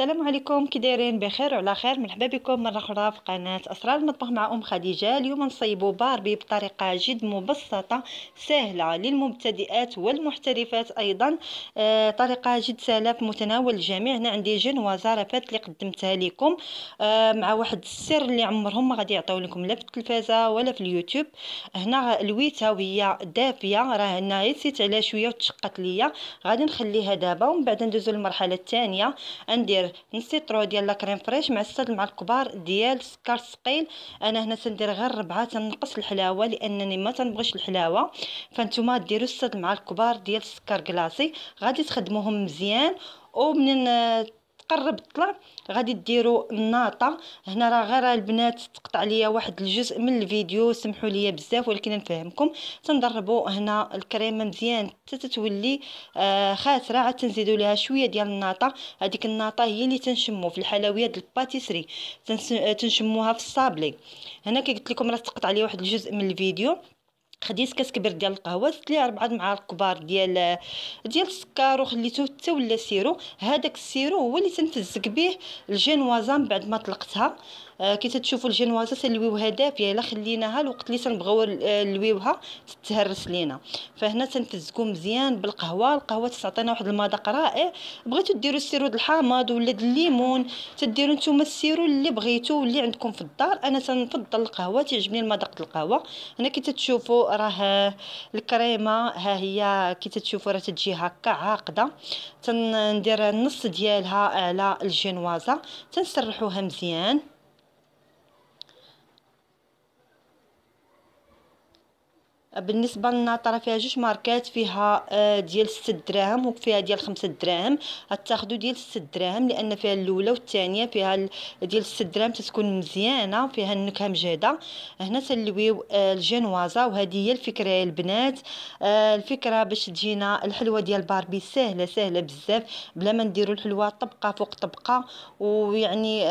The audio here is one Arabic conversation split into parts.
السلام عليكم كي دايرين بخير وعلى خير مرحبا بكم مره اخرى في قناه اسرار المطبخ مع ام خديجه اليوم نصيبوا باربي بطريقه جد مبسطه سهله للمبتدئات والمحترفات ايضا آه طريقه جد سهله في متناول الجميع هنا عندي جنوه زرفات اللي قدمتها لكم آه مع واحد السر اللي عمرهم ما غادي يعطيو لكم لا في التلفازه ولا في اليوتيوب هنا لويتها وهي دافيه راه هنا يسيت عليها شويه وتشقت ليا غادي نخليها دابا ومن بعد ندوزو للمرحله الثانيه ندير ندير نص طرو ديال لاكريم فريش مع ست المعالق كبار ديال السكر ثقيل انا هنا تندير غير ربعه تنقص الحلاوه لانني ما تنبغيش الحلاوه فانتوما ديروا ست المعالق كبار ديال السكر كلاصي غادي تخدموهم مزيان ومنين تقرب الطلع غادي ديروا الناطه هنا راه غير البنات تقطع ليا واحد الجزء من الفيديو سمحوا ليا بزاف ولكن نفهمكم تنضربوا هنا الكريمه مزيان حتى تتولي آه، خاسره عاد تنزيدوا لها شويه ديال الناطه هذيك الناطه هي اللي تنشمو في الحلويات الباتيسري تنشموها في الصابلي هنا كي قلت لكم راه تقطع ليا واحد الجزء من الفيديو خديت كاس كبير ديال القهوه زدت ليه اربعه المعالق كبار ديال ديال السكر وخليته حتى ولا سيرو هذاك السيرو هو اللي تنفزك به الجينوازه من بعد ما طلقتها آه، كي تتشوفوا الجنوازه تنلويوها دافيه الا خليناها الوقت آه، اللي تنبغيو نلويوها تتهرس لينا فهنا تنفزكو مزيان بالقهوه القهوه تعطينا واحد المذاق رائع بغيتو ديروا السيرو د الحامض ولا د الليمون تديروا نتوما السيرو اللي بغيتو واللي عندكم في الدار انا تنفضل القهوه تعجبني المذاق د القهوه هنا كي تتشوفوا راه الكريمه ها هي كي تتشوفوا راه تجي هكا عاقده تندير النص ديالها على الجينوازه تنسرحوها مزيان بالنسبه للناطره فيها جوج ماركات فيها آه، ديال 6 دراهم وفيها ديال 5 دراهم تاخذوا ديال 6 دراهم لان فيها الاولى والثانيه فيها ديال 6 دراهم تتكون مزيانه فيها النكهه مجهده هنا تلويو آه، الجينوازه وهذه هي الفكره يا البنات آه، الفكره باش تجينا الحلوه ديال باربي سهله سهله بزاف بلا ما نديروا الحلوه طبقه فوق طبقه ويعني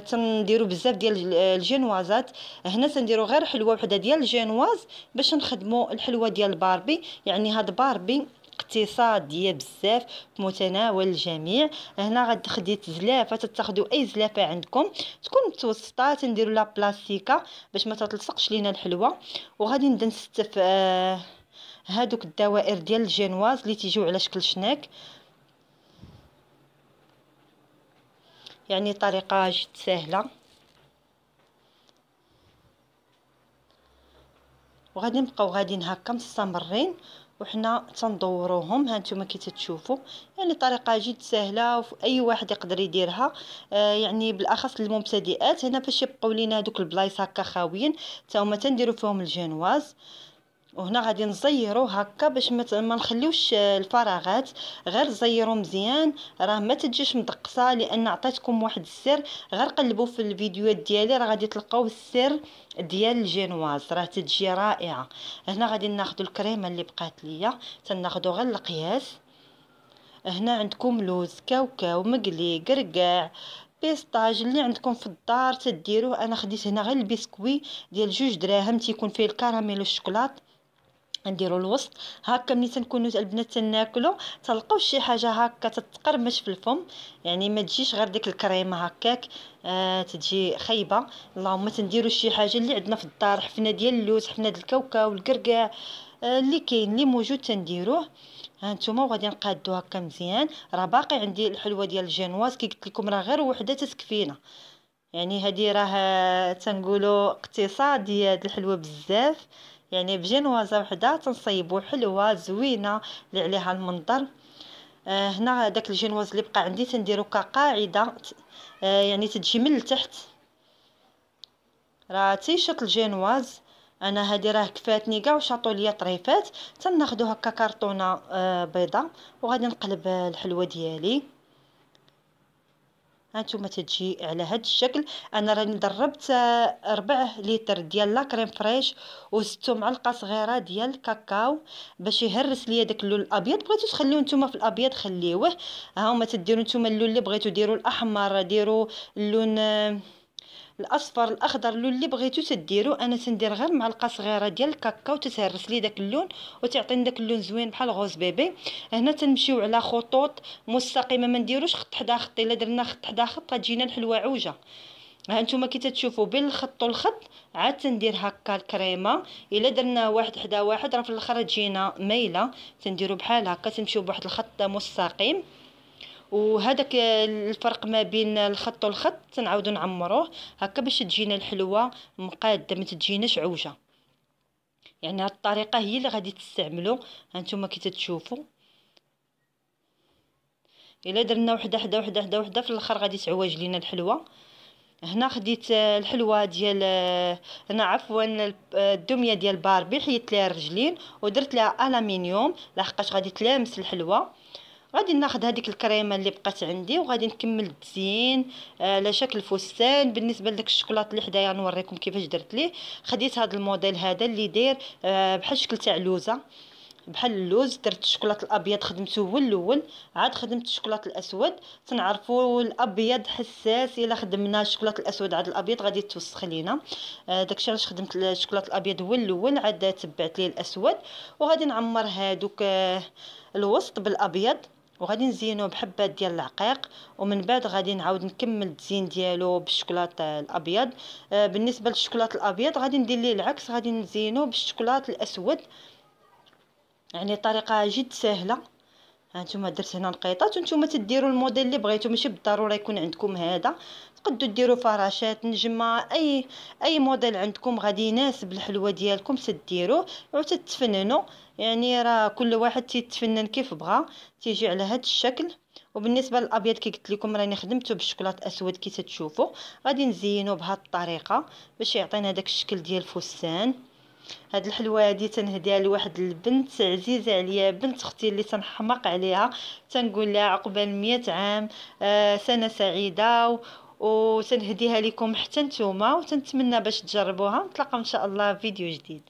تنديروا بزاف ديال الجينوازات هنا تنديروا غير حلوه وحده ديال الجينواز باش نخدم كنخدموا الحلوه ديال باربي يعني هاد باربي اقتصاديه بزاف متناول الجميع هنا خديت زلافه تتاخذوا اي زلافه عندكم تكون متوسطه تنديروا لا بلاستيكا باش ما تلصقش لينا الحلوه وغادي نبدا نستف آه هادوك الدوائر ديال الجينواز اللي تيجيو على شكل شناك يعني طريقه جد سهله وغادي نبقاو غاديين هكا مستمرين وحنا تندوروهم هانتوما كي تتشوفوا يعني طريقه جد سهله واي اي واحد يقدر يديرها آه يعني بالاخص للمبتدئات هنا باش يبقاو لينا دوك البلايص هكا خاويين تا هما تنديروا فيهم آه وهنا غادي نزيرو هكا باش ما نخليوش آه، الفراغات غير زيرو مزيان راه ما تجيش مدقصه لان عطيتكم واحد السر غير قلبوا في الفيديوهات ديالي راه غادي تلقاو السر ديال الجينواز راه تجي رائعه هنا غادي ناخذ الكريمه اللي بقات ليا تناخذوا غير القياس هنا عندكم لوز كاوكاو مقلي قرقاع بيستاج اللي عندكم في الدار تديروه انا خديت هنا غير البسكوي ديال جوج دراهم تيكون فيه الكراميل والشوكولاط نديرو الوسط هكا ملي تنكونو البنات تناكلو تلقاو شي حاجه هكا تتقرمش في الفم يعني ما تجيش غير ديك الكريمه هكاك آه تجي خايبه اللهم تنديرو شي حاجه اللي عندنا في الدار حفنه ديال اللوز حفنه ديال الكاوكا الكركاع آه اللي كاين اللي موجود تنديروه هانتوما وغادي نقادو هكا مزيان راه باقي عندي الحلوه ديال الجينواز كي قلت لكم راه غير وحده تسكفينا يعني هذه راه تنقولوا اقتصاديه هذه الحلوه بزاف يعني بجنوازة وحدة تنصيبو حلوة زوينة اللي عليها المنظر آه هنا داك الجينواز اللي بقى عندي تنديرو كقاعده آه يعني تجي من التحت راه تيشط الجينواز انا هادي راه كفاتني كاع وشاطو ليا طريفات تناخدو هكا كرتونه آه، بيضه وغادي نقلب الحلوه ديالي هانتوما تتجي على هاد الشكل انا راني ضربت ربع لتر ديال لا كريم فريش وزدتو معلقه صغيره ديال الكاكاو باش يهرس ليا داك اللون الابيض بغيتو تخليو نتوما في الابيض خليوه ها هما تديروا نتوما اللون اللي بغيتو ديروا الاحمر ديروا اللون الاصفر الاخضر اللون اللي بغيتو تديرو انا تندير غير معلقه صغيره ديال الكاكاو تتهرس لي داك اللون وتعطي داك اللون زوين بحال غوز بيبي هنا تنمشيو على خطوط مستقيمه ما نديروش خط حدا خط الا درنا خط حدا خط غتجينا الحلوه عوجه ها نتوما كي تتشوفوا بين الخط والخط عاد تندير هكا الكريمه الا درنا واحد حدا واحد راه في الاخر تجينا مايله تنديرو بحال هكا تمشيو بواحد الخط مستقيم وهذاك الفرق ما بين الخط والخط تنعاودو نعمروه هكا باش تجينا الحلوه مقاده ما تجيناش عوجه يعني هاد الطريقه هي اللي غادي تستعملو هانتوما كي تتشوفوا الا درنا وحده حدا وحده حدا وحده في الاخر غادي تعوج لينا الحلوه هنا خديت الحلوه ديال هنا عفوا الدميه ديال باربي حيت ليها الرجلين ودرت لها الومنيوم لحقاش غادي تلامس الحلوه غادي ناخذ هذيك الكريمه اللي بقات عندي وغادي نكمل التزيين على آه، شكل فستان بالنسبه لداك الشوكولاط اللي حدايا نوريكم كيفاش درت ليه خديت هذا الموديل هذا اللي داير آه، بحال شكل تاع لوزه بحال اللوز درت الشوكولاط الابيض خدمته هو الاول عاد خدمت الشوكولاط الاسود تنعرفوا الابيض حساس الا خدمنا الشوكولاط الاسود عاد الابيض غادي توسخ لينا آه، داكشي علاش خدمت الشوكولاط الابيض هو الاول عاد تبعت ليه الاسود وغادي نعمر هادوك الوسط بالابيض وغادي نزينو بحبات ديال العقيق ومن بعد غادي نعاود نكمل التزيين ديالو بالشوكولات الابيض آه بالنسبه للشوكولات الابيض غادي ندير ليه العكس غادي نزينو بالشوكولات الاسود يعني طريقه جد سهله هانتوما درت هنا نقيطات وانتوما تديروا الموديل اللي بغيتو ماشي بالضروره يكون عندكم هذا تقدوا ديروا فراشات نجمه اي اي موديل عندكم غادي يناسب الحلوه ديالكم تديروه وتتفننوا يعني راه كل واحد تيتفنن كيف بغا تيجي على هذا الشكل وبالنسبه للابيض كي قلت لكم راني خدمته بالشوكولاط اسود كي تتشوفوا غادي نزينو بهاد الطريقه باش يعطينا داك الشكل ديال الفستان هاد الحلوه هادي تنهديها لواحد البنت عزيزه عليا بنت اختي اللي تنحماق عليها تنقول لها عقبال 100 عام آه سنه سعيده وتنهديها لكم حتى نتوما وتنتمنى باش تجربوها نتلاقاو ان شاء الله في فيديو جديد